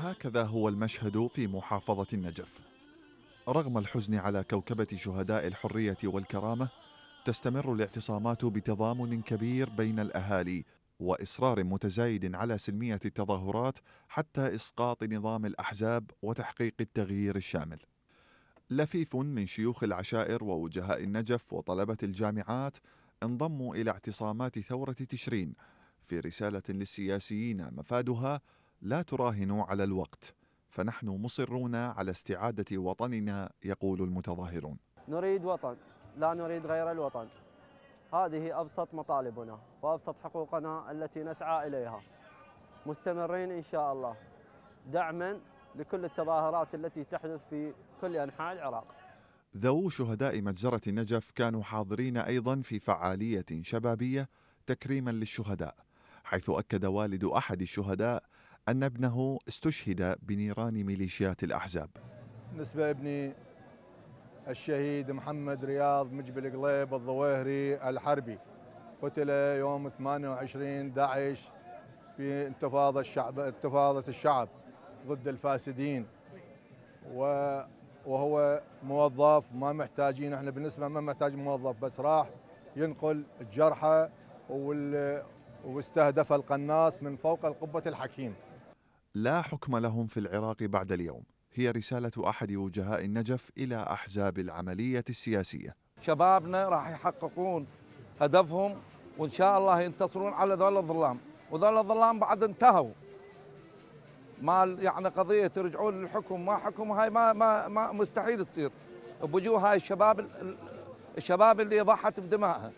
هكذا هو المشهد في محافظة النجف رغم الحزن على كوكبة شهداء الحرية والكرامة تستمر الاعتصامات بتضامن كبير بين الأهالي وإصرار متزايد على سلمية التظاهرات حتى إسقاط نظام الأحزاب وتحقيق التغيير الشامل لفيف من شيوخ العشائر ووجهاء النجف وطلبة الجامعات انضموا إلى اعتصامات ثورة تشرين في رسالة للسياسيين مفادها لا تراهنوا على الوقت فنحن مصرون على استعادة وطننا يقول المتظاهرون نريد وطن لا نريد غير الوطن هذه أبسط مطالبنا وأبسط حقوقنا التي نسعى إليها مستمرين إن شاء الله دعما لكل التظاهرات التي تحدث في كل أنحاء العراق ذوو شهداء مجزرة النجف كانوا حاضرين أيضا في فعالية شبابية تكريما للشهداء حيث أكد والد أحد الشهداء أن ابنه استشهد بنيران ميليشيات الأحزاب بالنسبة ابني الشهيد محمد رياض مجبل قليب الظواهري الحربي قتل يوم 28 داعش في انتفاضة الشعب انتفاضة الشعب ضد الفاسدين وهو موظف ما محتاجين احنا بالنسبة ما محتاج موظف بس راح ينقل الجرحى واستهدف القناص من فوق القبة الحكيم لا حكم لهم في العراق بعد اليوم هي رسالة أحد وجهاء النجف إلى أحزاب العملية السياسية شبابنا راح يحققون هدفهم وإن شاء الله ينتصرون على ذول الظلام وذول الظلام بعد انتهوا ما يعني قضية يرجعون للحكم ما حكم هاي ما, ما, ما مستحيل تصير بوجوه هاي الشباب الشباب اللي ضحت بدمائها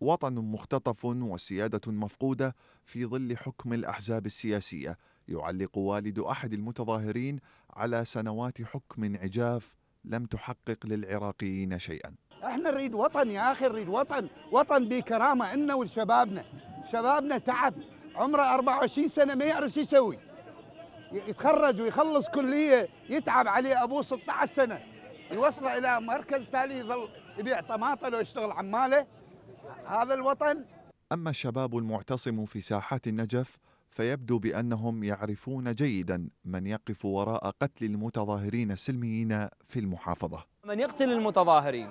وطن مختطف وسيادة مفقودة في ظل حكم الأحزاب السياسية يعلق والد احد المتظاهرين على سنوات حكم عجاف لم تحقق للعراقيين شيئا احنا نريد وطن يا اخي نريد وطن وطن بكرامه النا ولشبابنا شبابنا تعب عمره 24 سنه ما يعرف شو يسوي يتخرج ويخلص كليه يتعب عليه ابوه 16 سنه يوصله الى مركز تالي يظل يبيع طماطم ويشتغل عماله هذا الوطن اما الشباب المعتصم في ساحات النجف فيبدو بأنهم يعرفون جيدا من يقف وراء قتل المتظاهرين السلميين في المحافظة من يقتل المتظاهرين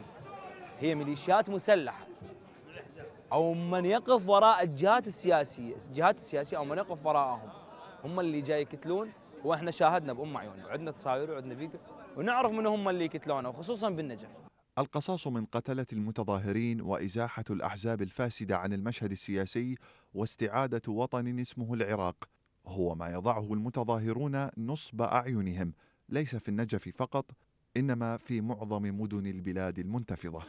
هي ميليشيات مسلحة أو من يقف وراء الجهات السياسية الجهات السياسية أو من يقف وراءهم هم اللي جاي يقتلون واحنا شاهدنا بام عيوننا عندنا تصاوير وعندنا فيديو ونعرف من هم اللي يقتلونه وخصوصا بالنجف القصاص من قتلة المتظاهرين وإزاحة الأحزاب الفاسدة عن المشهد السياسي واستعادة وطن اسمه العراق هو ما يضعه المتظاهرون نصب أعينهم ليس في النجف فقط إنما في معظم مدن البلاد المنتفضة